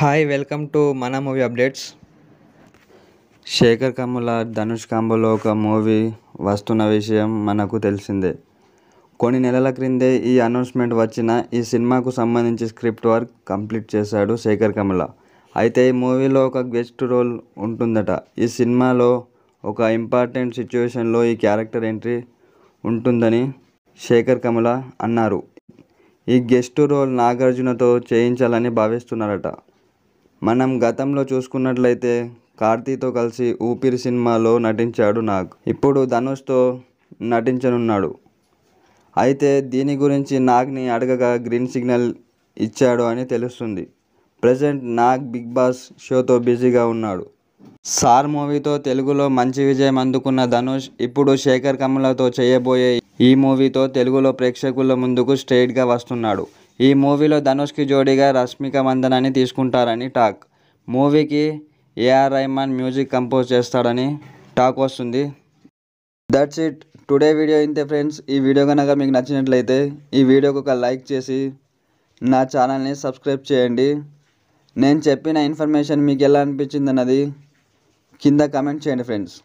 hi welcome to మన movie updates Sekhar Kammula Dhanush కాంబోలో ఒక మూవీ వస్తున్న విషయం మనకు తెలిసిందే కొన్ని నెలల క్రిందే ఈ అనౌన్స్మెంట్ వచ్చిన ఈ సినిమాకు సంబంధించి స్క్రిప్ట్ వర్క్ కంప్లీట్ చేశాడు శేఖర్ కమల అయితే ఈ మూవీలో ఒక గెస్ట్ రోల్ ఉంటుందట ఈ సినిమాలో ఒక ఇంపార్టెంట్ సిచ్యువేషన్లో ఈ క్యారెక్టర్ ఎంట్రీ ఉంటుందని శేఖర్ కమల అన్నారు ఈ గెస్ట్ రోల్ నాగార్జునతో చేయించాలని భావిస్తున్నారట మనం గతంలో చూసుకున్నట్లయితే కార్తీతో కలిసి ఊపిరి సినిమాలో నటించాడు నాగ్ ఇప్పుడు ధనుష్తో నటించనున్నాడు అయితే దీని గురించి నాగ్ని అడగగా గ్రీన్ సిగ్నల్ ఇచ్చాడు అని తెలుస్తుంది ప్రజెంట్ నాగ్ బిగ్ బాస్ షోతో బిజీగా ఉన్నాడు సార్ మూవీతో తెలుగులో మంచి విజయం అందుకున్న ధనుష్ ఇప్పుడు శేఖర్ కమలతో చేయబోయే ఈ మూవీతో తెలుగులో ప్రేక్షకుల ముందుకు స్ట్రైట్గా వస్తున్నాడు ఈ మూవీలో ధనుష్కి జోడీగా రష్మిక మందనాన్ని తీసుకుంటారని టాక్ మూవీకి ఏఆర్ రెహమాన్ మ్యూజిక్ కంపోజ్ చేస్తాడని టాక్ వస్తుంది దట్స్ ఇట్ టుడే వీడియో ఇంతే ఫ్రెండ్స్ ఈ వీడియో కనుక మీకు నచ్చినట్లయితే ఈ వీడియోకి ఒక లైక్ చేసి నా ఛానల్ని సబ్స్క్రైబ్ చేయండి నేను చెప్పిన ఇన్ఫర్మేషన్ మీకు ఎలా అనిపించింది అన్నది కింద కమెంట్ చేయండి ఫ్రెండ్స్